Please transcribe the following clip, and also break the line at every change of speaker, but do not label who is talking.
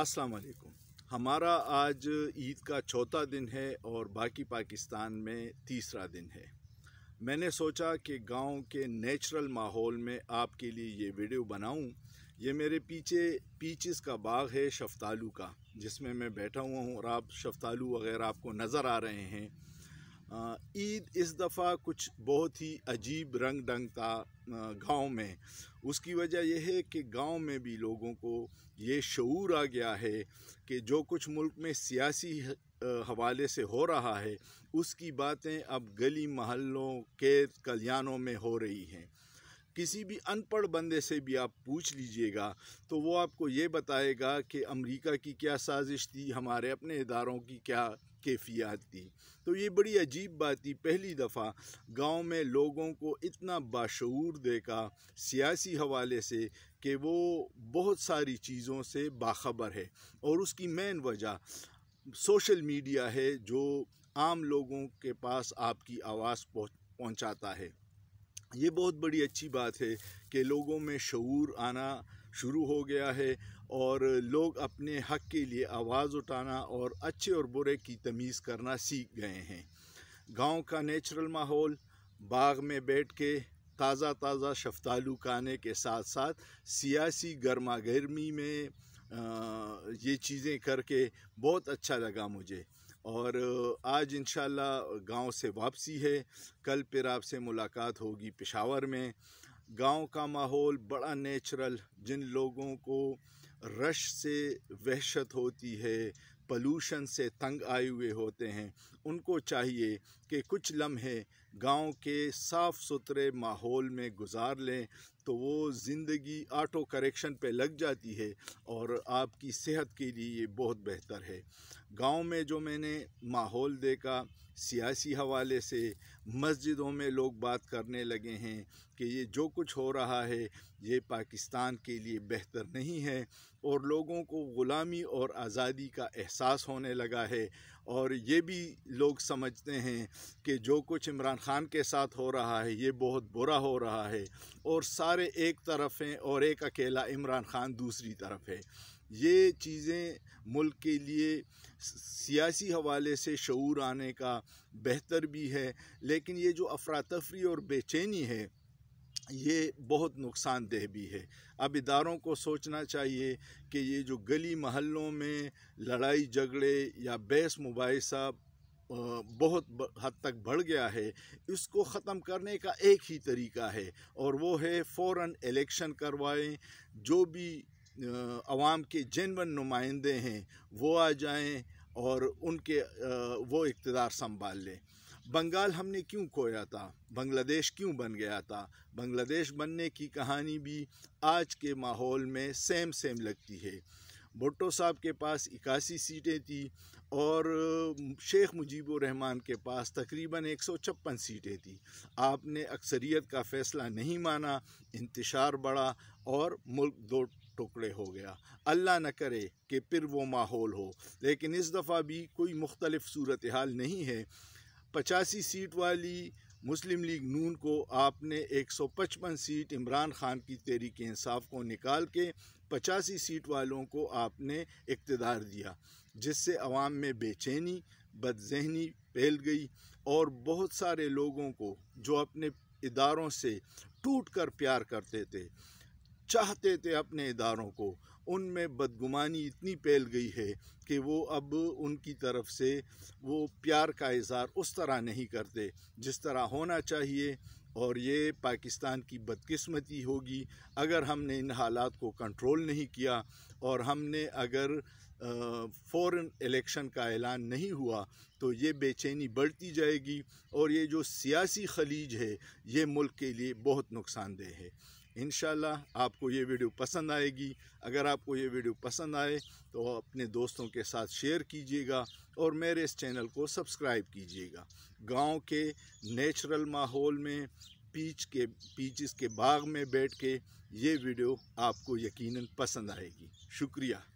अस्सलाम वालेकुम हमारा आज ईद का चौथा दिन है और बाकी पाकिस्तान में तीसरा दिन है मैंने सोचा कि गांव के नेचुरल माहौल में आपके लिए ये वीडियो बनाऊं ये मेरे पीछे पीचिस का बाग है शफ्तालू का जिसमें मैं बैठा हुआ हूं और आप शफ्तालू वगैरह आपको नज़र आ रहे हैं ईद इस दफ़ा कुछ बहुत ही अजीब रंग ढंग था गांव में उसकी वजह यह है कि गांव में भी लोगों को ये शूर आ गया है कि जो कुछ मुल्क में सियासी हवाले से हो रहा है उसकी बातें अब गली महलों के कल्याणों में हो रही हैं किसी भी अनपढ़ बंदे से भी आप पूछ लीजिएगा तो वो आपको ये बताएगा कि अमेरिका की क्या साजिश थी हमारे अपने इदारों की क्या कैफियत थी तो ये बड़ी अजीब बात थी पहली दफ़ा गांव में लोगों को इतना बाशूर देखा सियासी हवाले से कि वो बहुत सारी चीज़ों से बाखबर है और उसकी मेन वजह सोशल मीडिया है जो आम लोगों के पास आपकी आवाज़ पहुँचाता है ये बहुत बड़ी अच्छी बात है कि लोगों में शूर आना शुरू हो गया है और लोग अपने हक के लिए आवाज़ उठाना और अच्छे और बुरे की तमीज़ करना सीख गए हैं गांव का नेचुरल माहौल बाग में बैठ के ताज़ा ताज़ा शफ्तालू खाने के साथ साथ सियासी गर्मा गर्मी में आ, ये चीज़ें करके बहुत अच्छा लगा मुझे और आज इन गांव से वापसी है कल फिर आपसे मुलाकात होगी पेशावर में गांव का माहौल बड़ा नेचुरल जिन लोगों को रश से वहशत होती है पलूशन से तंग आए हुए होते हैं उनको चाहिए कि कुछ लम्हे गांव के साफ़ सुथरे माहौल में गुजार लें तो वो ज़िंदगी ऑटो करेक्शन पे लग जाती है और आपकी सेहत के लिए ये बहुत बेहतर है गांव में जो मैंने माहौल देखा सियासी हवाले से मस्जिदों में लोग बात करने लगे हैं कि ये जो कुछ हो रहा है ये पाकिस्तान के लिए बेहतर नहीं है और लोगों को ग़ुलामी और आज़ादी का एहसास होने लगा है और ये भी लोग समझते हैं कि जो कुछ इमरान ख़ान के साथ हो रहा है ये बहुत बुरा हो रहा है और सारे एक तरफ हैं और एक अकेला इमरान ख़ान दूसरी तरफ है ये चीज़ें मुल्क के लिए सियासी हवाले से शूर आने का बेहतर भी है लेकिन ये जो अफरा तफरी और बेचैनी है ये बहुत नुकसानदेह भी है अब इदारों को सोचना चाहिए कि ये जो गली महलों में लड़ाई झगड़े या बहस मुबासा बहुत हद तक बढ़ गया है इसको ख़त्म करने का एक ही तरीका है और वो है फ़ौर इलेक्शन करवाएं जो भी आवाम के जेनवन नुमाइंदे हैं वो आ जाएं और उनके वो इकतदार संभाल लें बंगाल हमने क्यों खोया था बांग्लादेश क्यों बन गया था बांग्लादेश बनने की कहानी भी आज के माहौल में सेम सेम लगती है भुट्टो साहब के पास इक्यासी सीटें थी और शेख रहमान के पास तकरीबन एक सौ छप्पन सीटें थी आपने अक्सरियत का फ़ैसला नहीं माना इंतशार बढ़ा और मुल्क दो टुकड़े हो गया अल्लाह न करे कि फिर वो माहौल हो लेकिन इस दफ़ा भी कोई मुख्तलफ सूरत हाल नहीं है पचासी सीट वाली मुस्लिम लीग नून को आपने 155 सीट इमरान खान की तहरीक इंसाफ को निकाल के पचासी सीट वालों को आपने इकतदार दिया जिससे अवाम में बेचैनी बदजहनी फैल गई और बहुत सारे लोगों को जो अपने इदारों से टूट कर प्यार करते थे चाहते थे अपने इदारों को उनमें बदगुमानी इतनी फैल गई है कि वो अब उनकी तरफ से वो प्यार का इजहार उस तरह नहीं करते जिस तरह होना चाहिए और ये पाकिस्तान की बदकिस्मती होगी अगर हमने इन हालात को कंट्रोल नहीं किया और हमने अगर फ़ौरन इलेक्शन का ऐलान नहीं हुआ तो ये बेचैनी बढ़ती जाएगी और ये जो सियासी खलीज है ये मुल्क के लिए बहुत नुकसानदेह है इन आपको ये वीडियो पसंद आएगी अगर आपको ये वीडियो पसंद आए तो अपने दोस्तों के साथ शेयर कीजिएगा और मेरे इस चैनल को सब्सक्राइब कीजिएगा गांव के नेचुरल माहौल में पीच के पीचिस के बाग में बैठ के ये वीडियो आपको यकीनन पसंद आएगी शुक्रिया